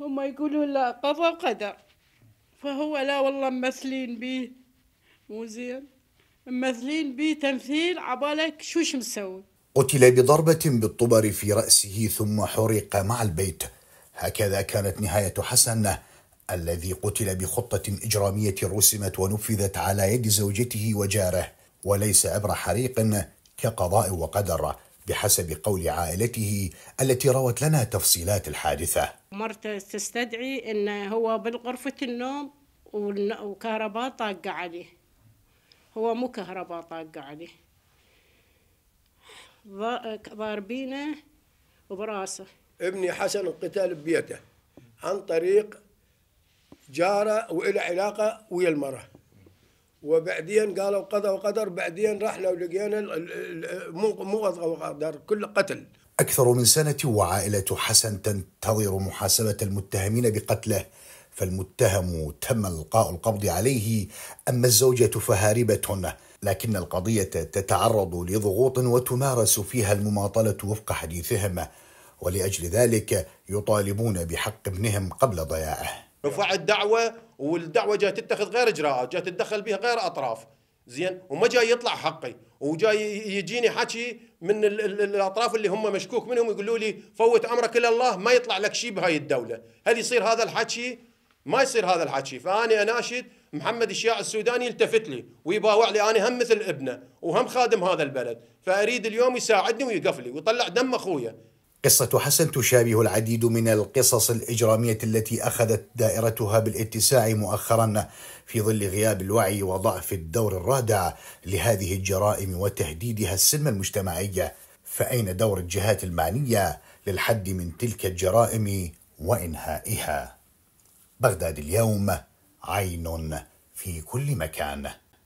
هم يقولون لا قضاء وقدر فهو لا والله ممثلين بيه مو زين ممثلين بيه تمثيل عبالك شو مسوي قتل بضربة بالطبر في رأسه ثم حرق مع البيت هكذا كانت نهاية حسن الذي قتل بخطة إجرامية رسمت ونفذت على يد زوجته وجاره وليس عبر حريق كقضاء وقدر بحسب قول عائلته التي روت لنا تفصيلات الحادثة مرته تستدعي أن هو بالغرفة النوم وكهرباء طاقة عليه هو مو كهرباء طاقة عليه ضاربينه براسه ابني حسن القتال ببيته عن طريق جاره وإلى علاقه ويا المراه وبعدين قالوا قضى وقدر بعدين رحنا ولقينا مو مو قضى وقدر كل قتل أكثر من سنة وعائلة حسن تنتظر محاسبة المتهمين بقتله فالمتهم تم القاء القبض عليه أما الزوجة فهاربة لكن القضية تتعرض لضغوط وتمارس فيها المماطلة وفق حديثهم ولأجل ذلك يطالبون بحق ابنهم قبل ضياعه رفعت دعوة والدعوه جاي تتخذ غير اجراءات جاي تتدخل بها غير اطراف زين وما جاي يطلع حقي وجاي يجيني حكي من الـ الـ الاطراف اللي هم مشكوك منهم يقولوا لي فوت امرك الى الله ما يطلع لك شيء بهاي الدوله هل يصير هذا الحكي ما يصير هذا الحكي فاني اناشد محمد الشياع السوداني يلتفت لي ويباوع لي انا هم مثل ابنه وهم خادم هذا البلد فاريد اليوم يساعدني ويقفلي لي ويطلع دم اخويا قصة حسن تشابه العديد من القصص الإجرامية التي أخذت دائرتها بالاتساع مؤخرا في ظل غياب الوعي وضعف الدور الرادع لهذه الجرائم وتهديدها السلم المجتمعي فأين دور الجهات المعنية للحد من تلك الجرائم وإنهائها؟ بغداد اليوم عين في كل مكان